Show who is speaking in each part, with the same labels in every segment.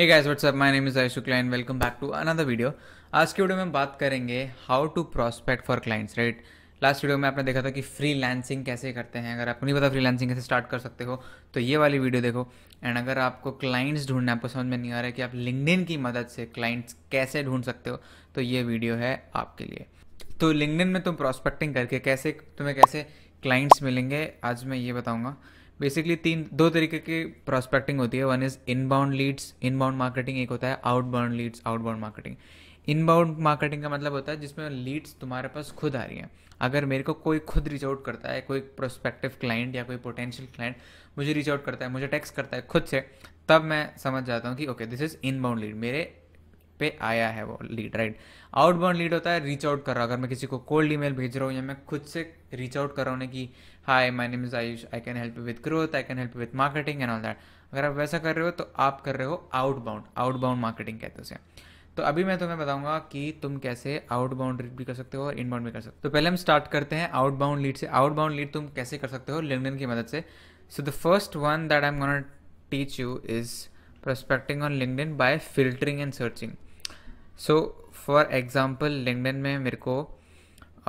Speaker 1: Hey guys what's up my name is Ayush Shukla and welcome back to another video आज के video में हम बात करेंगे how to prospect for clients right लास्ट वीडियो में आपने देखा था कि फ्रीलांसिंग कैसे करते हैं अगर आपको नहीं पता फ्रीलांसिंग कैसे स्टार्ट कर सकते हो तो ये वाली वीडियो देखो एंड अगर आपको क्लाइंट्स ढूंढना आपको समझ में नहीं आ रहा है कि आप लिंकडिन की मदद से क्लाइंट्स कैसे ढूंढ सकते हो तो ये वीडियो है आपके लिए तो लिंकडिन में तुम प्रोस्पेक्टिंग करके कैसे तुम्हें कैसे क्लाइंट्स मिलेंगे आज मैं ये बताऊँगा बेसिकली तीन दो तरीके की प्रोस्पेक्टिंग होती है one is inbound leads inbound marketing एक होता है outbound leads outbound marketing inbound marketing का मतलब होता है जिसमें लीड्स तुम्हारे पास खुद आ रही हैं अगर मेरे को कोई खुद रीच आउट करता है कोई प्रोस्पेक्टिव क्लाइंट या कोई पोटेंशियल क्लाइंट मुझे रीच आउट करता है मुझे टैक्स करता है खुद से तब मैं समझ जाता हूँ कि okay this is inbound lead मेरे पे आया है वो लीड राइट आउटबाउंड लीड होता है रीच आउट कर रहा हूँ अगर मैं किसी को कोल्ड ईमेल भेज रहा हूँ या मैं खुद से रीच आउट कर रहा हूँ कि hi my name is Ayush I can help with growth I can help with marketing and all that अगर आप वैसा कर रहे हो तो आप कर रहे हो आउटबाउंड आउटबाउंड मार्केटिंग कहते हैं उसे तो अभी मैं तुम्हें बताऊंगा कि तुम कैसे आउटबाउंड लीड भी कर सकते हो और इनबाउंड भी कर सकते हो तो पहले हम स्टार्ट करते हैं आउटबाउंड लीड से आउटबाउंड लीड तुम कैसे कर सकते हो लिंगडन की मदद से so the first one that I am gonna teach you is prospecting on LinkedIn by filtering and searching so for example LinkedIn में मेरे को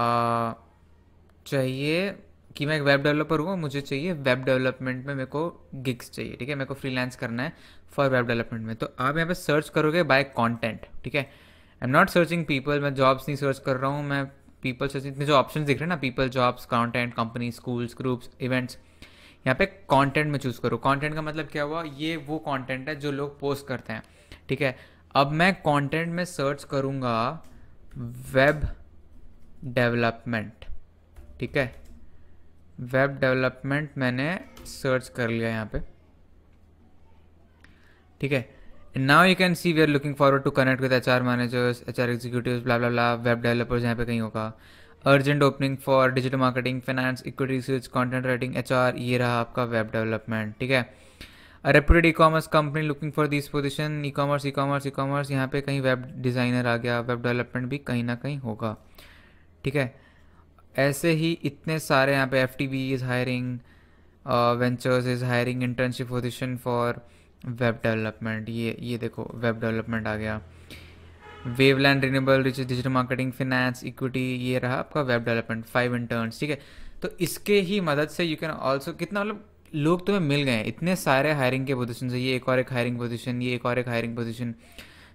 Speaker 1: आ, चाहिए कि मैं एक वेब डेवलपर हूँ मुझे चाहिए वेब डेवलपमेंट में मेरे को गिग्स चाहिए ठीक है मेरे को फ्रीलांस करना है फॉर वेब डेवलपमेंट में तो आप यहाँ पे सर्च करोगे बाय कंटेंट ठीक है I am not searching people मैं जॉब्स नहीं सर्च कर रहा हूँ मैं पीपल सर्चिंग इतने जो ऑप्शन दिख रहे हैं ना people jobs content company schools groups events यहाँ पे कॉन्टेंट में चूज़ करो कॉन्टेंट का मतलब क्या हुआ ये वो कॉन्टेंट है जो लोग पोस्ट करते हैं ठीक है अब मैं कंटेंट में सर्च करूँगा वेब डेवलपमेंट ठीक है वेब डेवलपमेंट मैंने सर्च कर लिया यहाँ पे ठीक है now you can see we are looking forward to connect with H R managers H R executive blah blah web developers यहाँ पे कहीं होगा urgent opening for digital marketing finance equity research content writing H R ये रहा आपका web development ठीक है reputed e commerce company looking for this position e commerce e commerce e commerce यहाँ पे कहीं वेब डिज़ाइनर आ गया वेब डेवलपमेंट भी कहीं ना कहीं होगा ठीक है ऐसे ही इतने सारे यहाँ पे F T B is hiring ventures is hiring internship position for web development ये ये देखो वेब डेवलपमेंट आ गया Waveland renewable rich digital marketing finance equity ये रहा आपका वेब डेवलपमेंट फाइव इंटर्न ठीक है तो इसके ही मदद से यू कैन ऑल्सो कितना मतलब लोग तुम्हें मिल गए इतने सारे हायरिंग के पोजिशन ये एक और एक हायरिंग पोजिशन ये एक और एक hiring position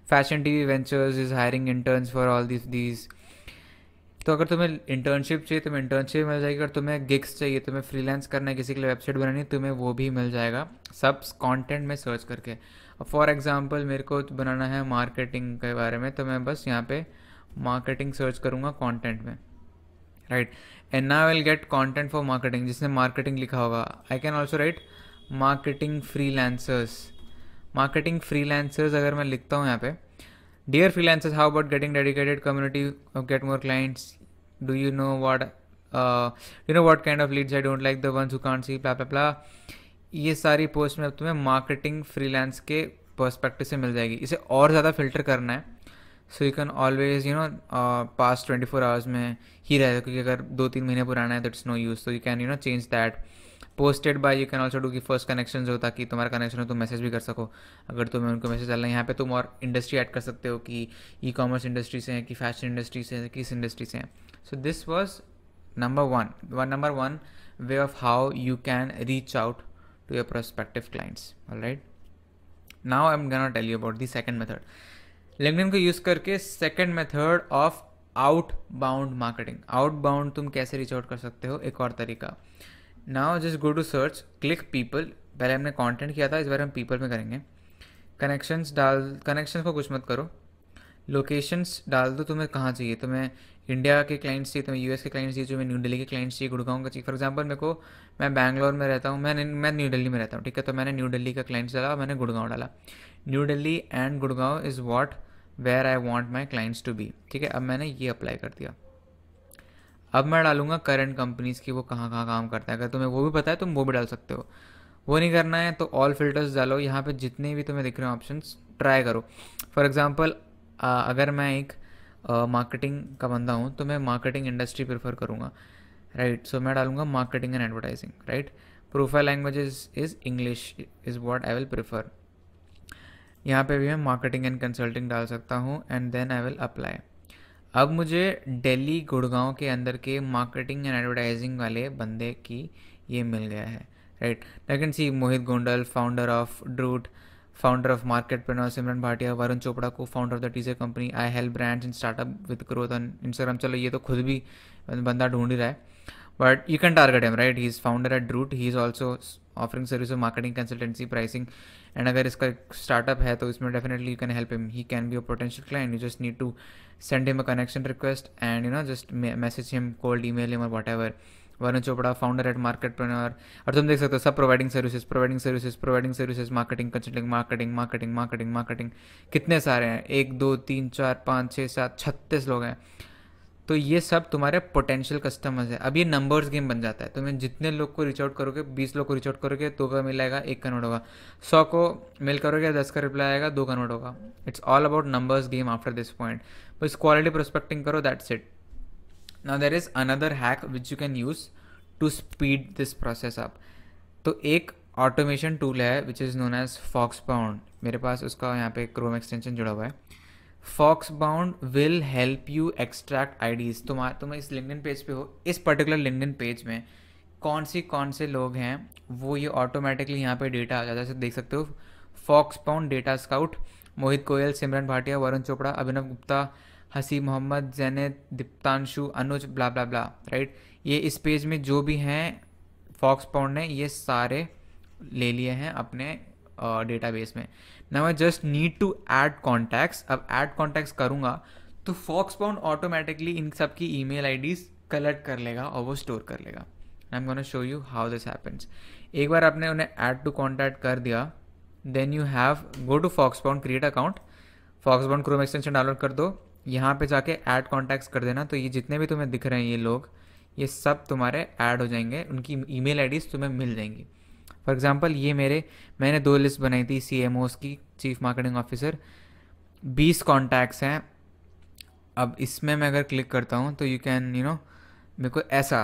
Speaker 1: fashion T V ventures is hiring interns for all this these तो अगर तुम्हें इंटर्नशिप चाहिए तुम्हें इंटर्नशिप मिल जाएगी अगर तुम्हें गिग्स चाहिए तुम्हें फ्रीलांस करना है किसी के लिए वेबसाइट बनानी है तुम्हें वो भी मिल जाएगा सब कंटेंट में सर्च करके फॉर एग्जांपल मेरे को बनाना है मार्केटिंग के बारे में तो मैं बस यहाँ पे मार्केटिंग सर्च करूँगा कॉन्टेंट में राइट एंड ना will get content for marketing जिसने मार्केटिंग लिखा होगा I can also write marketing freelancers marketing lancers अगर मैं लिखता हूँ यहाँ पे dear freelancers how about getting dedicated community of get more clients do you know what you know what kind of leads I don't like the ones who see blah blah प्ला ये सारी post में तुम्हें marketing lens के perspective से मिल जाएगी इसे और ज़्यादा फिल्टर करना है so you can always you know pass twenty four hours में ही रहेगा क्योंकि अगर दो तीन महीने पुराना है तो इट्स नो यूज़ तो you can you know change that posted by you can also do की फर्स्ट कनेक्शन हो ताकि तुम्हारा कनेक्शन हो तो मैसेज भी कर सको अगर तुम्हें उनको मैसेज डालना है यहाँ पे तुम और इंडस्ट्री ऐड कर सकते हो कि ई कॉमर्स इंडस्ट्री से हैं कि फैशन इंडस्ट्री से हैं किस इंडस्ट्री से हैं so this was number one one number one way of how you can reach out to your prospective clients right now I am gonna tell you about the second method LinkedIn को use करके second method of outbound marketing outbound तुम कैसे reach out कर सकते हो एक और तरीका now just go to search click people पहले हमने कॉन्टेंट किया था इस बार हम पीपल में करेंगे कनेक्शंस डाल कनेक्शंस को कुछ मत करो लोकेशंस डाल दो तुम्हें कहाँ चाहिए तुम्हें इंडिया के क्लाइंट्स चाहिए तुम्हें यूएस के क्लाइंट्स चाहिए तुम्हें न्यू दिल्ली के क्लाइंट्स चाहिए गुड़गांव का चाहिए फॉर एग्जांपल मेरे को मैं बैंगलोर में रहता हूँ मैं मैं न्यू दिल्ली में रहता हूँ ठीक है तो मैंने न्यू दिल्ली का क्लाइंट्स डाला मैंने गुड़गांव डाला new Delhi and Gurgaon is what where I want my clients to be ठीक है अब मैंने ये अप्लाई कर दिया अब मैं डालूंगा करंट कंपनीज की वो कहाँ कहाँ काम करता है अगर तुम्हें वो भी पता है तुम वो भी डाल सकते हो वो नहीं करना है तो ऑल फिल्टर्स डालो यहाँ पे जितने भी तुम्हें दिख रहे हैं ऑप्शन ट्राई करो फॉर एग्ज़ाम्पल अगर मैं एक मार्केटिंग uh, का बंदा हूँ तो मैं मार्केटिंग इंडस्ट्री प्रेफर करूँगा राइट सो मैं डालूंगा marketing and advertising right profile language is English is what I will prefer यहाँ पे भी मैं मार्केटिंग एंड कंसल्टिंग डाल सकता हूँ and then I will apply अब मुझे दिल्ली गुड़गांव के अंदर के मार्केटिंग एंड एडवर्टाइजिंग वाले बंदे की ये मिल गया है right I can see Mohit Gondal founder of Drut of market Marketpreneur Simran Bhatia Varun Chopra co-founder of the teaser company I help brand in startup with growth on Instagram चलो ये तो खुद भी बंदा ढूंढ ही रहा है but you can target him right he is founder at Drut he is also offering service marketing consultancy pricing and अगर इसका स्टार्टअप है तो इसमें definitely you can help him he can be a potential client you just need to send him a connection request and you know just message him cold email him और whatever Varun Chopra founder at Marketpreneur और तुम देख सकते हो सब providing services providing services providing services marketing consulting marketing marketing marketing marketing कितने सारे हैं एक दो तीन चार पाँच छः सात छत्तीस लोग हैं तो ये सब तुम्हारे पोटेंशियल कस्टमर्स है अब ये नंबर्स गेम बन जाता है तुम्हें तो जितने लोग को रीच आउट करोगे बीस लोग को रीच आउट करोगे दो का मेल आएगा एक का नोट होगा सौ को मेल करोगे दस का रिप्लाई आएगा दो का नोट होगा it's all about numbers game after this point बस क्वालिटी प्रोस्पेक्टिंग करो that's it now there is another hack which you can use to speed this process up तो एक ऑटोमेशन टूल है which is known as Fox Pound मेरे पास उसका यहाँ पे क्रोम एक्सटेंशन जुड़ा हुआ है Fox Bound will help you extract IDs तुम्हारा तुम इस लिंकडिन पेज पे हो इस पर्टिकुलर लिंकडिन पेज में कौन सी कौन से लोग हैं वो ये ऑटोमेटिकली यहाँ पे डेटा आ जाता है देख सकते हो Fox Pound data scout Mohit Koyal Simran Bhatia Varun Chopra Abhinav Gupta Hasi Mohammad Jainit Diptanshu Anuj blah blah blah right ये इस पेज में जो भी हैं फॉक्स पाउंड ने ये सारे ले लिए हैं अपने डेटाबेस में now I just need to add contacts अब ऐड कॉन्टैक्ट्स करूँगा तो फॉक्स पाउंड ऑटोमेटिकली इन सब की ई मेल कलेक्ट कर लेगा और वो स्टोर कर लेगा I am gonna show you how this happens एक बार आपने उन्हें ऐड टू कॉन्टैक्ट कर दिया then you have go to Fox Pound create account Fox Pound Chrome extension download कर दो यहाँ पे जाके ऐड कॉन्टैक्ट्स कर देना तो ये जितने भी तुम्हें दिख रहे हैं ये लोग ये सब तुम्हारे ऐड हो जाएंगे उनकी ई मेल तुम्हें मिल जाएंगी फॉर एग्ज़ाम्पल ये मेरे मैंने दो लिस्ट बनाई थी सी एम ओस की चीफ मार्केटिंग ऑफिसर बीस कॉन्टैक्ट्स हैं अब इसमें मैं अगर क्लिक करता हूँ तो यू कैन यू नो मेरे को ऐसा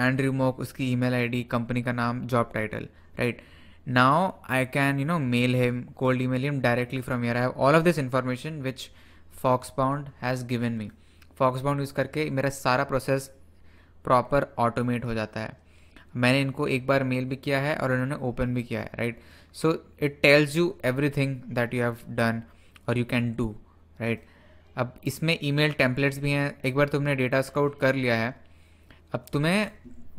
Speaker 1: एंड्री मोक उसकी ईमेल आईडी कंपनी का नाम job title right now I can you know mail him cold email him directly from yeah have all of this information which Fox Bound has given me Fox Bound use करके मेरा सारा process proper automate हो जाता है मैंने इनको एक बार mail भी किया है और इन्होंने ओपन भी किया है right so it tells you everything that you have done और यू कैन डू राइट अब इसमें ईमेल टेम्पलेट्स भी हैं एक बार तुमने डेटा स्काउट कर लिया है अब तुम्हें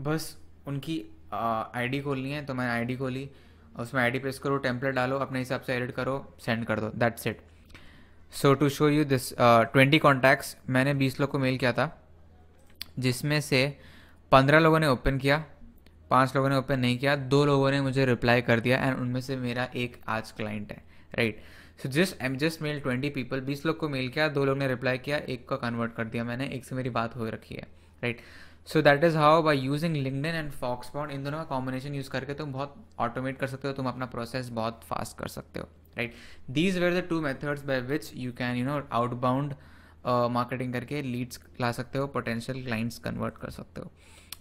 Speaker 1: बस उनकी आईडी खोलनी है तो मैंने आईडी खोली और उसमें आईडी प्रेस करो टेम्पलेट डालो अपने हिसाब से एडिट करो सेंड कर दो that's it so to show you this twenty contacts मैंने बीस लोग को मेल किया था जिसमें से पंद्रह लोगों ने ओपन किया पाँच लोगों ने ओपन नहीं किया दो लोगों ने मुझे रिप्लाई कर दिया एंड उनमें से मेरा एक आज क्लाइंट है right so just am just mail twenty people बीस लोग को मेल किया दो लोग ने रिप्लाई किया एक को कन्वर्ट कर दिया मैंने एक से मेरी बात हो रखी है right so that is how by using LinkedIn and Foxpond इन दोनों का कॉम्बिनेशन यूज़ करके तुम बहुत ऑटोमेट कर सकते हो तुम अपना प्रोसेस बहुत फास्ट कर सकते हो right these were the two methods by which you can you know outbound marketing करके लीड्स ला सकते हो पोटेंशियल क्लाइंट्स कन्वर्ट कर सकते हो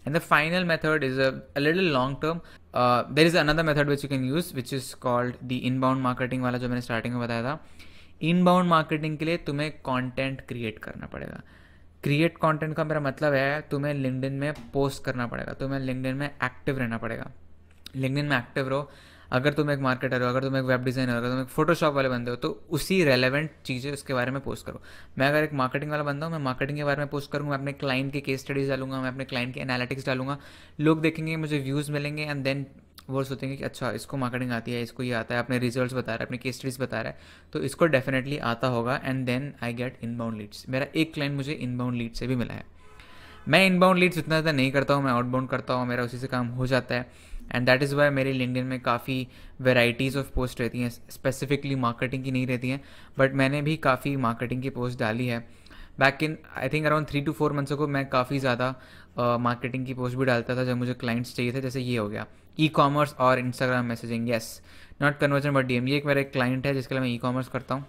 Speaker 1: And the final method is a, a little long term. Uh, there is another method which you can use which is called the inbound marketing wala jo maine starting mein bataya tha inbound marketing ke liye tumhe content create karna padega create content का मेरा मतलब है तुम्हें LinkedIn में post करना पड़ेगा तुम्हें LinkedIn में एक्टिव रहना पड़ेगा लिंकडिन में एक्टिव रहो अगर तुम एक मार्केटर हो अगर तुम एक वेब डिज़ाइनर हो अगर तुम एक फोटोशॉप वाले बंदे हो तो उसी रेलेवेंट चीज़ें उसके बारे में पोस्ट करो मैं अगर एक मार्केटिंग वाला बंदा हूँ मैं मार्केटिंग के बारे में पोस्ट करूँगा अपने क्लाइंट की केस स्टडीज़ डालूंगा मैं अपने क्लाइंट के एनालिटिक्स डालूंगा लोग देखेंगे मुझे व्यूज़ मिलेंगे एंड देन वो सोचेंगे कि अच्छा इसको मार्केटिंग आती है इसको ये आता है अपने रिजल्ट्स बता रहा है अपनी केस स्टडीज बता रहा है तो इसको डेफिनेटली आता होगा and then I get inbound leads मेरा एक क्लाइंट मुझे इनबाउंड लीड से भी मिला है मैं इनबाउंड लीड्स इतना ज़्यादा नहीं करता हूँ मैं आउटबाउंड करता हूँ मेरा उसी से काम हो जाता है एंड दैट इज़ वाई मेरे लिंकडिन में काफ़ी वेराइटीज़ ऑफ पोस्ट रहती हैं स्पेसिफिकली मार्केटिंग की नहीं रहती हैं बट मैंने भी काफ़ी मार्केटिंग की पोस्ट डाली है back in I think around three to four months को मैं काफ़ी ज़्यादा मार्केटिंग की पोस्ट भी डालता था जब मुझे क्लाइंट्स चाहिए थे जैसे ये हो गया ई कॉमर्स और Instagram messaging yes not conversion but D M ये एक मेरा क्लाइंट है जिसके लिए मैं ई e कॉमर्स करता हूँ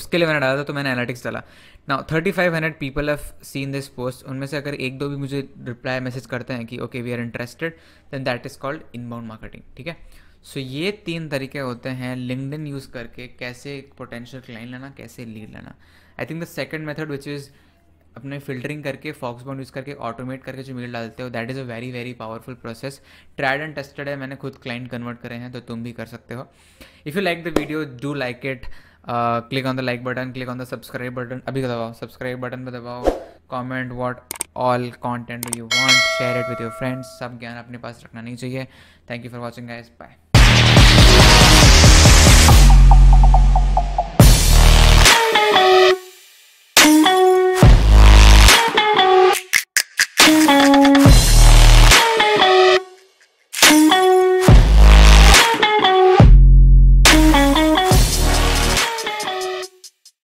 Speaker 1: उसके लिए मैंने डाला था तो मैंने एनालिटिक्स डाला ना thirty five hundred people have seen this post उनमें से अगर एक दो भी मुझे रिप्लाई मैसेज करते हैं कि okay we are interested then that is called inbound marketing ठीक है सो so, ये तीन तरीके होते हैं लिंकड यूज़ करके कैसे पोटेंशियल क्लाइंट लेना कैसे लीड लेना I think the second method which is अपने फिल्टरिंग करके फॉक्स बाउंड यूज़ करके ऑटोमेट करके जो मेल डालते हो that is a very very powerful process tried and tested है मैंने खुद क्लाइंट कन्वर्ट करे हैं तो तुम भी कर सकते हो if you like the video do like it click on the like button click on the subscribe button अभी दबाओ सब्सक्राइब बटन पर दबाओ comment what all content you want share it with your friends सब ज्ञान अपने पास रखना नहीं चाहिए thank you for watching guys bye Thank you.